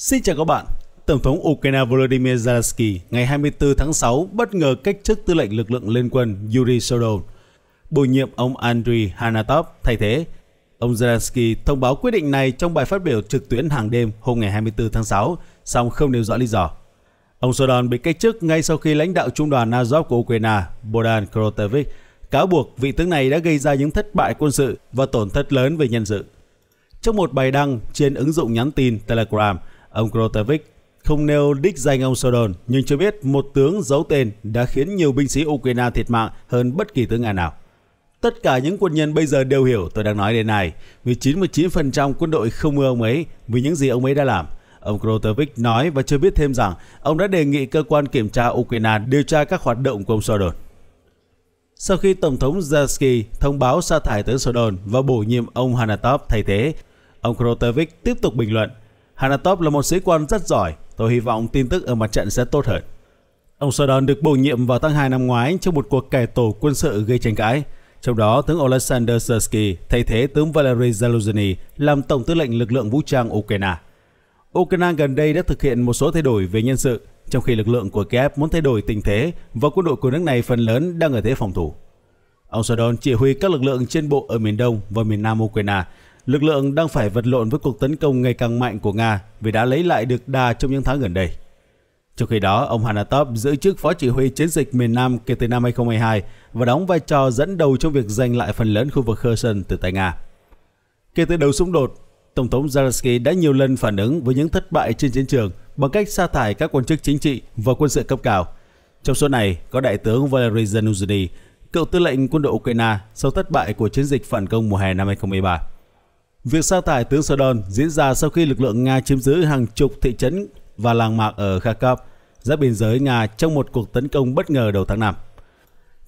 Xin chào các bạn. Tổng thống Ukraine Volodymyr Zelensky ngày 24 tháng 6 bất ngờ cách chức tư lệnh lực lượng liên quân Yuri Sodol, bổ nhiệm ông Andriy Hanatov thay thế. Ông Zelensky thông báo quyết định này trong bài phát biểu trực tuyến hàng đêm hôm ngày 24 tháng 6, song không nêu rõ lý do. Ông Sodon bị cách chức ngay sau khi lãnh đạo trung đoàn Azov của Ukraine Bodan Krotevich cáo buộc vị tướng này đã gây ra những thất bại quân sự và tổn thất lớn về nhân sự. Trong một bài đăng trên ứng dụng nhắn tin Telegram, Ông Krotevich không nêu đích danh ông Sodon, nhưng cho biết một tướng giấu tên đã khiến nhiều binh sĩ Ukraine thiệt mạng hơn bất kỳ tướng Nga nào. Tất cả những quân nhân bây giờ đều hiểu tôi đang nói đến này, vì 99% quân đội không ưa ông ấy vì những gì ông ấy đã làm. Ông Krotevich nói và cho biết thêm rằng ông đã đề nghị cơ quan kiểm tra Ukraine điều tra các hoạt động của ông Sodon. Sau khi Tổng thống Zelensky thông báo sa thải tướng Sodon và bổ nhiệm ông Hanatov thay thế, ông Krotevich tiếp tục bình luận – Hanatop là một sĩ quan rất giỏi, tôi hy vọng tin tức ở mặt trận sẽ tốt hơn. Ông Sordon được bổ nhiệm vào tháng 2 năm ngoái trong một cuộc cải tổ quân sự gây tranh cãi. Trong đó, tướng Oleksandr Sersky thay thế tướng Valery Zaluzhny làm tổng tư lệnh lực lượng vũ trang Ukraine. Ukraine gần đây đã thực hiện một số thay đổi về nhân sự, trong khi lực lượng của Kiev muốn thay đổi tình thế và quân đội của nước này phần lớn đang ở thế phòng thủ. Ông Sordon chỉ huy các lực lượng trên bộ ở miền Đông và miền Nam Ukraine lực lượng đang phải vật lộn với cuộc tấn công ngày càng mạnh của Nga vì đã lấy lại được đà trong những tháng gần đây. Trong khi đó, ông Hanatop giữ chức phó chỉ huy chiến dịch miền Nam kể từ năm 2022 và đóng vai trò dẫn đầu trong việc giành lại phần lớn khu vực Kherson từ tay Nga. Kể từ đầu xung đột, Tổng thống Zelensky đã nhiều lần phản ứng với những thất bại trên chiến trường bằng cách sa thải các quan chức chính trị và quân sự cấp cao. Trong số này có Đại tướng Valery Zelensky, cựu tư lệnh quân đội Ukraine sau thất bại của chiến dịch phản công mùa hè năm 2013. Việc sa thải tướng Sodon diễn ra sau khi lực lượng Nga chiếm giữ hàng chục thị trấn và làng mạc ở Kharkov, giáp biên giới Nga trong một cuộc tấn công bất ngờ đầu tháng 5.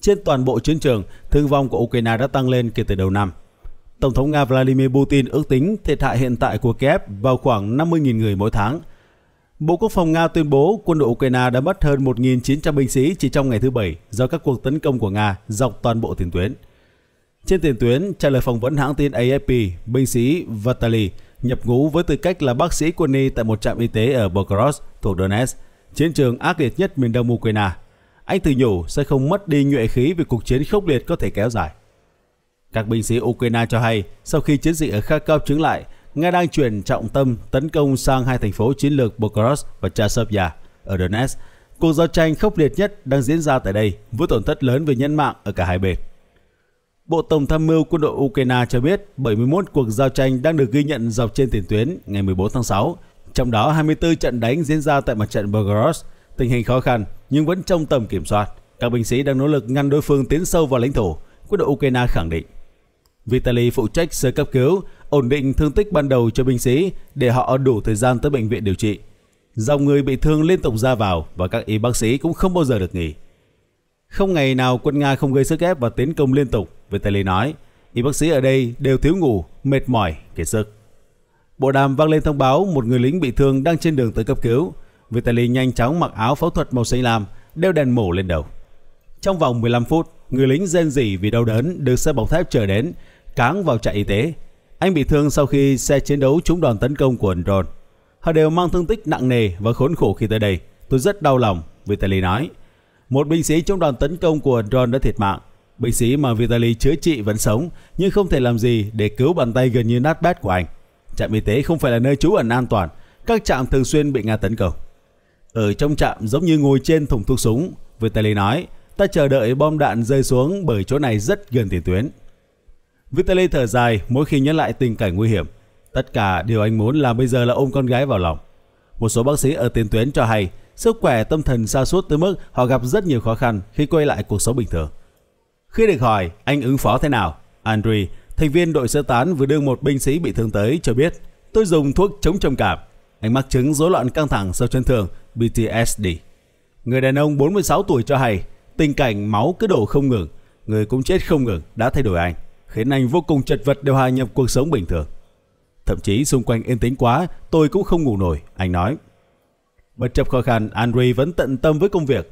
Trên toàn bộ chiến trường, thương vong của Ukraine đã tăng lên kể từ đầu năm. Tổng thống Nga Vladimir Putin ước tính thiệt hại hiện tại của Kiev vào khoảng 50.000 người mỗi tháng. Bộ Quốc phòng Nga tuyên bố quân đội Ukraine đã mất hơn 1.900 binh sĩ chỉ trong ngày thứ Bảy do các cuộc tấn công của Nga dọc toàn bộ tiền tuyến. Trên tiền tuyến, trả lời phỏng vấn hãng tin AFP, binh sĩ Vataly nhập ngũ với tư cách là bác sĩ quân y tại một trạm y tế ở Belgorod thuộc Donetsk, chiến trường ác liệt nhất miền đông Ukraine. Anh tự nhủ sẽ không mất đi nhuệ khí vì cuộc chiến khốc liệt có thể kéo dài. Các binh sĩ Ukraine cho hay, sau khi chiến dịch ở Kharkov chứng lại, Nga đang chuyển trọng tâm tấn công sang hai thành phố chiến lược Belgorod và Chasiv-Yar ở Donetsk. Cuộc giao tranh khốc liệt nhất đang diễn ra tại đây với tổn thất lớn về nhân mạng ở cả hai bên. Bộ Tổng tham mưu quân đội Ukraine cho biết 71 cuộc giao tranh đang được ghi nhận dọc trên tiền tuyến ngày 14 tháng 6, trong đó 24 trận đánh diễn ra tại mặt trận Belgorod. Tình hình khó khăn nhưng vẫn trong tầm kiểm soát. Các binh sĩ đang nỗ lực ngăn đối phương tiến sâu vào lãnh thổ, quân đội Ukraine khẳng định. Vitaly phụ trách sơ cấp cứu, ổn định thương tích ban đầu cho binh sĩ để họ đủ thời gian tới bệnh viện điều trị. Dòng người bị thương liên tục ra vào và các y bác sĩ cũng không bao giờ được nghỉ. Không ngày nào quân Nga không gây sức ép và tiến công liên tục Vitaly nói, y bác sĩ ở đây đều thiếu ngủ, mệt mỏi, kiệt sức. Bộ đàm vang lên thông báo một người lính bị thương đang trên đường tới cấp cứu. Vitaly nhanh chóng mặc áo phẫu thuật màu xanh lam, đeo đèn mổ lên đầu. Trong vòng 15 phút, người lính rên rỉ vì đau đớn được xe bọc thép chở đến, cáng vào trại y tế. Anh bị thương sau khi xe chiến đấu trúng đòn tấn công của drone. Họ đều mang thương tích nặng nề và khốn khổ khi tới đây. Tôi rất đau lòng, Vitaly nói. Một binh sĩ trong đòn tấn công của drone đã thiệt mạng, Bệnh sĩ mà Vitaly chữa trị vẫn sống, nhưng không thể làm gì để cứu bàn tay gần như nát bét của anh. Trạm y tế không phải là nơi trú ẩn an toàn, các trạm thường xuyên bị Nga tấn công. Ở trong trạm giống như ngồi trên thùng thuốc súng, Vitaly nói, ta chờ đợi bom đạn rơi xuống bởi chỗ này rất gần tiền tuyến. Vitaly thở dài mỗi khi nhớ lại tình cảnh nguy hiểm. Tất cả điều anh muốn là bây giờ là ôm con gái vào lòng. Một số bác sĩ ở tiền tuyến cho hay sức khỏe tâm thần sa sút tới mức họ gặp rất nhiều khó khăn khi quay lại cuộc sống bình thường. Khi được hỏi anh ứng phó thế nào, Andre, thành viên đội sơ tán vừa đưa một binh sĩ bị thương tới cho biết tôi dùng thuốc chống trầm cảm. Anh mắc chứng rối loạn căng thẳng sau chấn thương PTSD. Người đàn ông 46 tuổi cho hay tình cảnh máu cứ đổ không ngừng, người cũng chết không ngừng đã thay đổi anh, khiến anh vô cùng chật vật đều hòa nhập cuộc sống bình thường. Thậm chí xung quanh yên tĩnh quá, tôi cũng không ngủ nổi, anh nói. Bất chấp khó khăn, Andre vẫn tận tâm với công việc.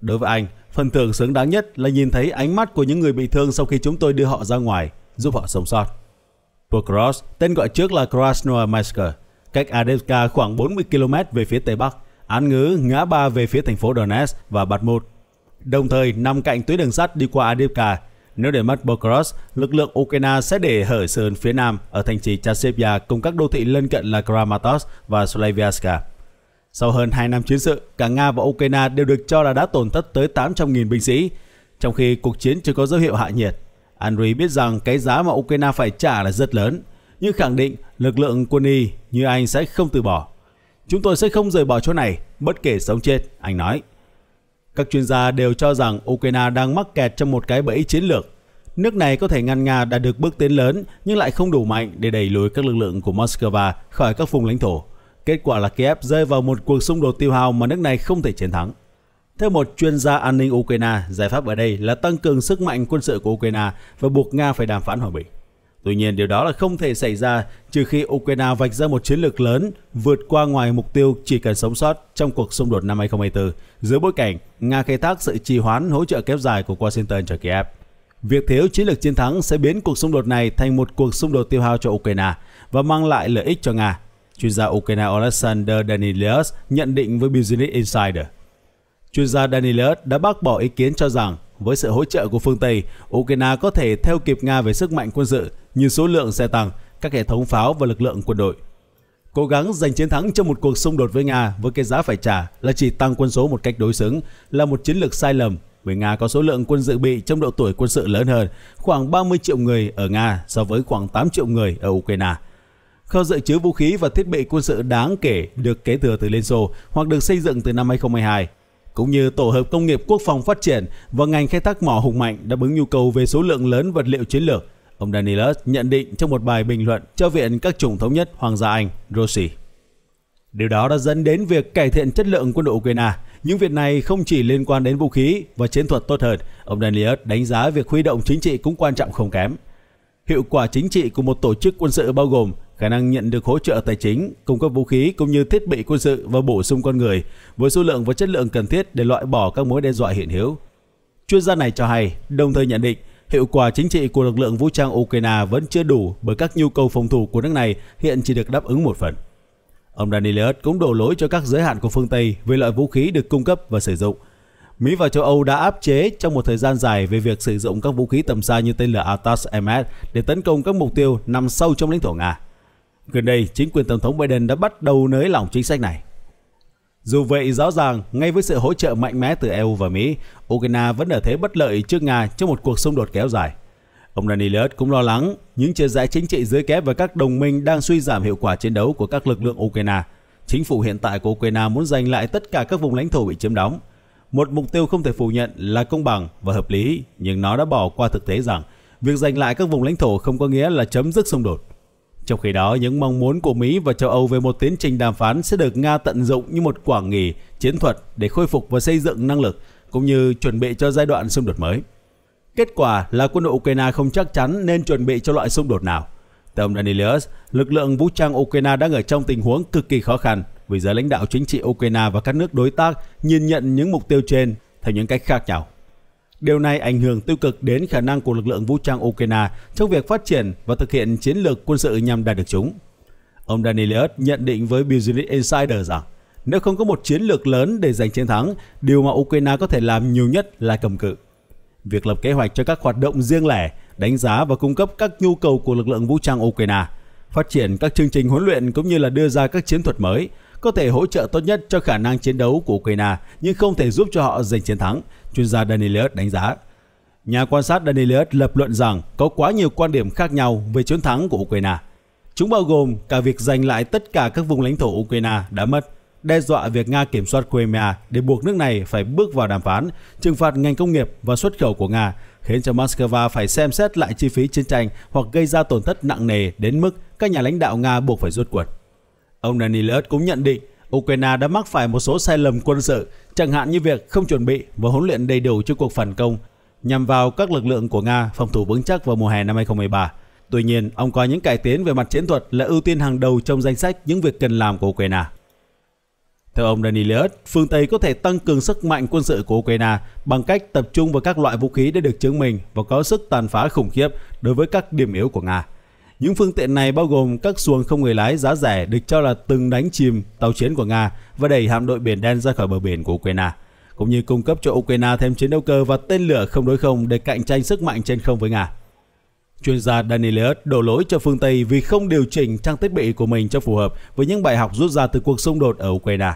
Đối với anh, Phần thưởng xứng đáng nhất là nhìn thấy ánh mắt của những người bị thương sau khi chúng tôi đưa họ ra ngoài, giúp họ sống sót. Pokros, tên gọi trước là Krasnoyarsk, cách Adevka khoảng 40 km về phía tây bắc, án ngữ ngã ba về phía thành phố Donetsk và Bakhmut. Đồng thời nằm cạnh tuyến đường sắt đi qua Adivka. Nếu để mất Bokros, lực lượng Ukraine sẽ để hở sườn phía nam ở thành trì Chasivya cùng các đô thị lân cận là Kramatorsk và Slavianska. Sau hơn 2 năm chiến sự, cả Nga và Ukraine đều được cho là đã tổn thất tới 800.000 binh sĩ, trong khi cuộc chiến chưa có dấu hiệu hạ nhiệt. Andriy biết rằng cái giá mà Ukraine phải trả là rất lớn, nhưng khẳng định lực lượng quân y như anh sẽ không từ bỏ. Chúng tôi sẽ không rời bỏ chỗ này, bất kể sống chết, anh nói. Các chuyên gia đều cho rằng Ukraine đang mắc kẹt trong một cái bẫy chiến lược. Nước này có thể ngăn Nga đạt được bước tiến lớn nhưng lại không đủ mạnh để đẩy lùi các lực lượng của Moscow khỏi các vùng lãnh thổ. Kết quả là Kiev rơi vào một cuộc xung đột tiêu hao mà nước này không thể chiến thắng. Theo một chuyên gia an ninh Ukraine, giải pháp ở đây là tăng cường sức mạnh quân sự của Ukraine và buộc Nga phải đàm phán hòa bình. Tuy nhiên, điều đó là không thể xảy ra trừ khi Ukraine vạch ra một chiến lược lớn vượt qua ngoài mục tiêu chỉ cần sống sót trong cuộc xung đột năm 2024 dưới bối cảnh Nga khai thác sự trì hoãn hỗ trợ kéo dài của Washington cho Kiev. Việc thiếu chiến lược chiến thắng sẽ biến cuộc xung đột này thành một cuộc xung đột tiêu hao cho Ukraine và mang lại lợi ích cho Nga chuyên gia Ukraine Alexander Danilius nhận định với Business Insider. Chuyên gia Danilius đã bác bỏ ý kiến cho rằng với sự hỗ trợ của phương Tây, Ukraine có thể theo kịp Nga về sức mạnh quân sự như số lượng xe tăng, các hệ thống pháo và lực lượng quân đội. Cố gắng giành chiến thắng trong một cuộc xung đột với Nga với cái giá phải trả là chỉ tăng quân số một cách đối xứng là một chiến lược sai lầm bởi Nga có số lượng quân dự bị trong độ tuổi quân sự lớn hơn, khoảng 30 triệu người ở Nga so với khoảng 8 triệu người ở Ukraine – kho dự trữ vũ khí và thiết bị quân sự đáng kể được kế thừa từ Liên Xô hoặc được xây dựng từ năm 2022 cũng như tổ hợp công nghiệp quốc phòng phát triển và ngành khai thác mỏ hùng mạnh đáp ứng nhu cầu về số lượng lớn vật liệu chiến lược, ông Danilus nhận định trong một bài bình luận cho Viện các chủng thống nhất Hoàng gia Anh, Rossi. Điều đó đã dẫn đến việc cải thiện chất lượng quân đội Ukraine. Những việc này không chỉ liên quan đến vũ khí và chiến thuật tốt hơn, ông Danilus đánh giá việc huy động chính trị cũng quan trọng không kém. Hiệu quả chính trị của một tổ chức quân sự bao gồm khả năng nhận được hỗ trợ tài chính, cung cấp vũ khí cũng như thiết bị quân sự và bổ sung con người với số lượng và chất lượng cần thiết để loại bỏ các mối đe dọa hiện hữu. Chuyên gia này cho hay, đồng thời nhận định hiệu quả chính trị của lực lượng vũ trang Ukraine vẫn chưa đủ bởi các nhu cầu phòng thủ của nước này hiện chỉ được đáp ứng một phần. Ông Danilius cũng đổ lỗi cho các giới hạn của phương Tây về loại vũ khí được cung cấp và sử dụng. Mỹ và châu Âu đã áp chế trong một thời gian dài về việc sử dụng các vũ khí tầm xa như tên lửa Atas MS để tấn công các mục tiêu nằm sâu trong lãnh thổ Nga. Gần đây, chính quyền Tổng thống Biden đã bắt đầu nới lỏng chính sách này. Dù vậy, rõ ràng, ngay với sự hỗ trợ mạnh mẽ từ EU và Mỹ, Ukraine vẫn ở thế bất lợi trước Nga trong một cuộc xung đột kéo dài. Ông Danilus cũng lo lắng những chia rẽ chính trị dưới kép và các đồng minh đang suy giảm hiệu quả chiến đấu của các lực lượng Ukraine. Chính phủ hiện tại của Ukraine muốn giành lại tất cả các vùng lãnh thổ bị chiếm đóng. Một mục tiêu không thể phủ nhận là công bằng và hợp lý, nhưng nó đã bỏ qua thực tế rằng việc giành lại các vùng lãnh thổ không có nghĩa là chấm dứt xung đột. Trong khi đó, những mong muốn của Mỹ và châu Âu về một tiến trình đàm phán sẽ được Nga tận dụng như một quả nghỉ chiến thuật để khôi phục và xây dựng năng lực, cũng như chuẩn bị cho giai đoạn xung đột mới. Kết quả là quân đội Ukraine không chắc chắn nên chuẩn bị cho loại xung đột nào. Theo ông Danilius, lực lượng vũ trang Ukraine đang ở trong tình huống cực kỳ khó khăn vì giới lãnh đạo chính trị Ukraine và các nước đối tác nhìn nhận những mục tiêu trên theo những cách khác nhau. Điều này ảnh hưởng tiêu cực đến khả năng của lực lượng vũ trang Ukraine trong việc phát triển và thực hiện chiến lược quân sự nhằm đạt được chúng. Ông Danny nhận định với Business Insider rằng nếu không có một chiến lược lớn để giành chiến thắng, điều mà Ukraine có thể làm nhiều nhất là cầm cự. Việc lập kế hoạch cho các hoạt động riêng lẻ, đánh giá và cung cấp các nhu cầu của lực lượng vũ trang Ukraine, phát triển các chương trình huấn luyện cũng như là đưa ra các chiến thuật mới – có thể hỗ trợ tốt nhất cho khả năng chiến đấu của Ukraine nhưng không thể giúp cho họ giành chiến thắng, chuyên gia Danilius đánh giá. Nhà quan sát Danilius lập luận rằng có quá nhiều quan điểm khác nhau về chiến thắng của Ukraine. Chúng bao gồm cả việc giành lại tất cả các vùng lãnh thổ Ukraine đã mất, đe dọa việc Nga kiểm soát Crimea để buộc nước này phải bước vào đàm phán, trừng phạt ngành công nghiệp và xuất khẩu của Nga, khiến cho Moscow phải xem xét lại chi phí chiến tranh hoặc gây ra tổn thất nặng nề đến mức các nhà lãnh đạo Nga buộc phải rút quật. Ông Danilus cũng nhận định Ukraine đã mắc phải một số sai lầm quân sự, chẳng hạn như việc không chuẩn bị và huấn luyện đầy đủ cho cuộc phản công nhằm vào các lực lượng của Nga phòng thủ vững chắc vào mùa hè năm 2013. Tuy nhiên, ông coi những cải tiến về mặt chiến thuật là ưu tiên hàng đầu trong danh sách những việc cần làm của Ukraine. Theo ông Danilius, phương Tây có thể tăng cường sức mạnh quân sự của Ukraine bằng cách tập trung vào các loại vũ khí đã được chứng minh và có sức tàn phá khủng khiếp đối với các điểm yếu của Nga. Những phương tiện này bao gồm các xuồng không người lái giá rẻ được cho là từng đánh chìm tàu chiến của Nga và đẩy hạm đội Biển Đen ra khỏi bờ biển của Ukraine, cũng như cung cấp cho Ukraine thêm chiến đấu cơ và tên lửa không đối không để cạnh tranh sức mạnh trên không với Nga. Chuyên gia Danielius đổ lỗi cho phương Tây vì không điều chỉnh trang thiết bị của mình cho phù hợp với những bài học rút ra từ cuộc xung đột ở Ukraine.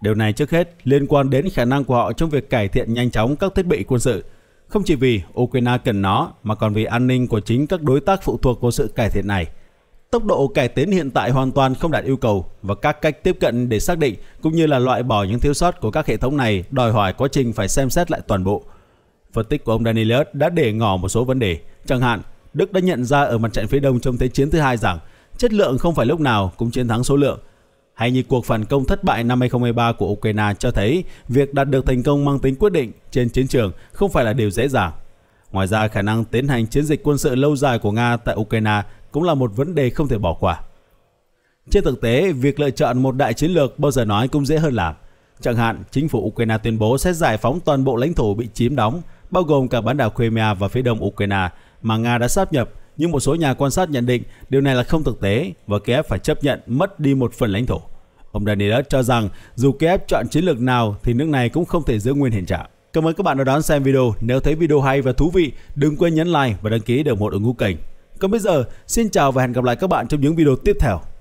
Điều này trước hết liên quan đến khả năng của họ trong việc cải thiện nhanh chóng các thiết bị quân sự – không chỉ vì Ukraine cần nó mà còn vì an ninh của chính các đối tác phụ thuộc vào sự cải thiện này. Tốc độ cải tiến hiện tại hoàn toàn không đạt yêu cầu và các cách tiếp cận để xác định cũng như là loại bỏ những thiếu sót của các hệ thống này đòi hỏi quá trình phải xem xét lại toàn bộ. Phân tích của ông Danilius đã để ngỏ một số vấn đề, chẳng hạn Đức đã nhận ra ở mặt trận phía đông trong Thế chiến thứ hai rằng chất lượng không phải lúc nào cũng chiến thắng số lượng – hay như cuộc phản công thất bại năm 2023 của Ukraine cho thấy việc đạt được thành công mang tính quyết định trên chiến trường không phải là điều dễ dàng. Ngoài ra, khả năng tiến hành chiến dịch quân sự lâu dài của Nga tại Ukraine cũng là một vấn đề không thể bỏ qua. Trên thực tế, việc lựa chọn một đại chiến lược bao giờ nói cũng dễ hơn làm. Chẳng hạn, chính phủ Ukraine tuyên bố sẽ giải phóng toàn bộ lãnh thổ bị chiếm đóng, bao gồm cả bán đảo Crimea và phía đông Ukraine mà Nga đã sáp nhập – nhưng một số nhà quan sát nhận định điều này là không thực tế và Kiev phải chấp nhận mất đi một phần lãnh thổ. Ông Daniels cho rằng dù Kiev chọn chiến lược nào thì nước này cũng không thể giữ nguyên hiện trạng. Cảm ơn các bạn đã đón xem video. Nếu thấy video hay và thú vị, đừng quên nhấn like và đăng ký để ủng hộ đội ngũ kênh. Còn bây giờ, xin chào và hẹn gặp lại các bạn trong những video tiếp theo.